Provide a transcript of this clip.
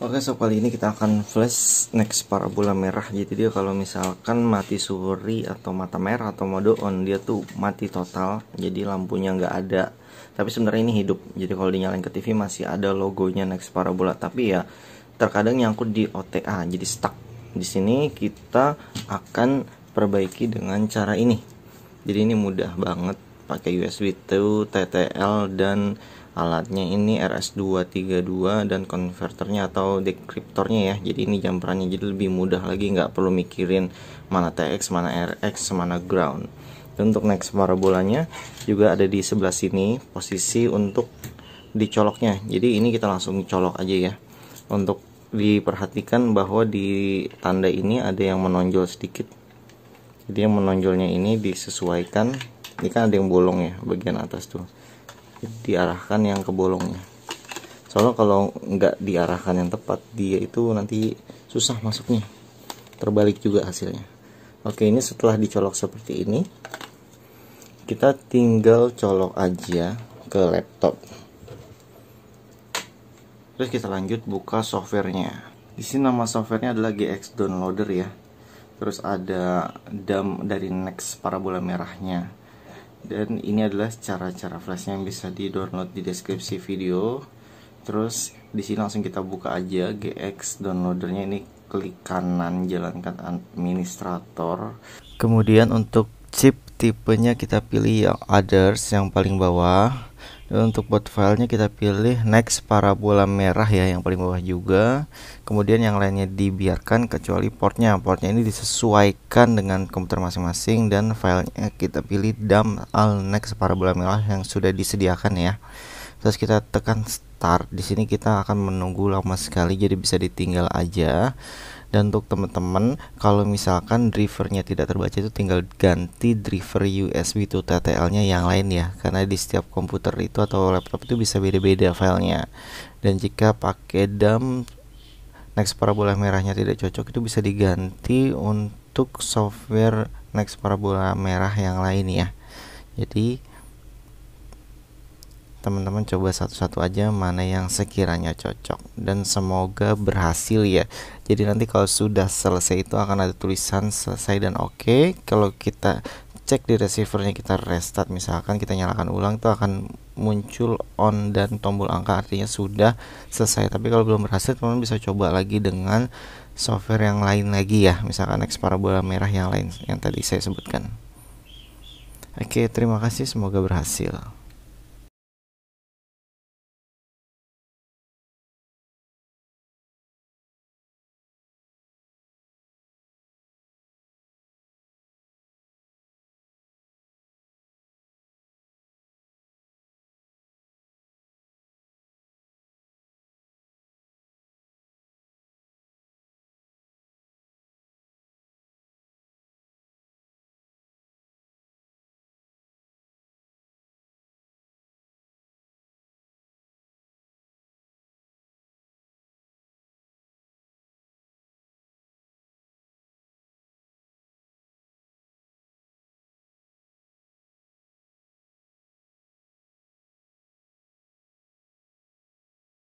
Oke so kali ini kita akan flash next parabola merah Jadi dia kalau misalkan mati suri atau mata merah atau mode on Dia tuh mati total jadi lampunya nggak ada Tapi sebenarnya ini hidup Jadi kalau dinyalain ke TV masih ada logonya next parabola Tapi ya terkadang nyangkut di OTA jadi stuck Di sini kita akan perbaiki dengan cara ini Jadi ini mudah banget pakai USB 2, TTL dan alatnya ini RS232 dan konverternya atau dekriptornya ya jadi ini jumperannya jadi lebih mudah lagi nggak perlu mikirin mana TX mana RX mana ground dan untuk next parabolanya juga ada di sebelah sini posisi untuk dicoloknya jadi ini kita langsung colok aja ya untuk diperhatikan bahwa di tanda ini ada yang menonjol sedikit jadi yang menonjolnya ini disesuaikan ini kan ada yang bolong ya bagian atas tuh diarahkan yang ke bolongnya soalnya kalau nggak diarahkan yang tepat dia itu nanti susah masuknya terbalik juga hasilnya oke ini setelah dicolok seperti ini kita tinggal colok aja ke laptop terus kita lanjut buka softwarenya di sini nama softwarenya adalah GX Downloader ya terus ada dam dari next parabola merahnya dan ini adalah cara-cara flashnya yang bisa di download di deskripsi video terus di sini langsung kita buka aja GX downloadernya ini klik kanan jalankan administrator kemudian untuk chip tipenya kita pilih yang others yang paling bawah dan untuk buat filenya kita pilih next parabola merah ya yang paling bawah juga kemudian yang lainnya dibiarkan kecuali portnya portnya ini disesuaikan dengan komputer masing-masing dan filenya kita pilih dump all next parabola merah yang sudah disediakan ya terus kita tekan start di sini kita akan menunggu lama sekali jadi bisa ditinggal aja dan untuk teman-teman kalau misalkan drivernya tidak terbaca itu tinggal ganti driver USB to TTL nya yang lain ya karena di setiap komputer itu atau laptop itu bisa beda-beda filenya dan jika pakai dam next parabola merahnya tidak cocok itu bisa diganti untuk software next parabola merah yang lain ya jadi teman-teman coba satu-satu aja mana yang sekiranya cocok dan semoga berhasil ya jadi nanti kalau sudah selesai itu akan ada tulisan selesai dan oke okay. kalau kita cek di receivernya kita restart misalkan kita nyalakan ulang itu akan muncul on dan tombol angka artinya sudah selesai tapi kalau belum berhasil teman-teman bisa coba lagi dengan software yang lain lagi ya misalkan X parabola merah yang lain yang tadi saya sebutkan oke okay, terima kasih semoga berhasil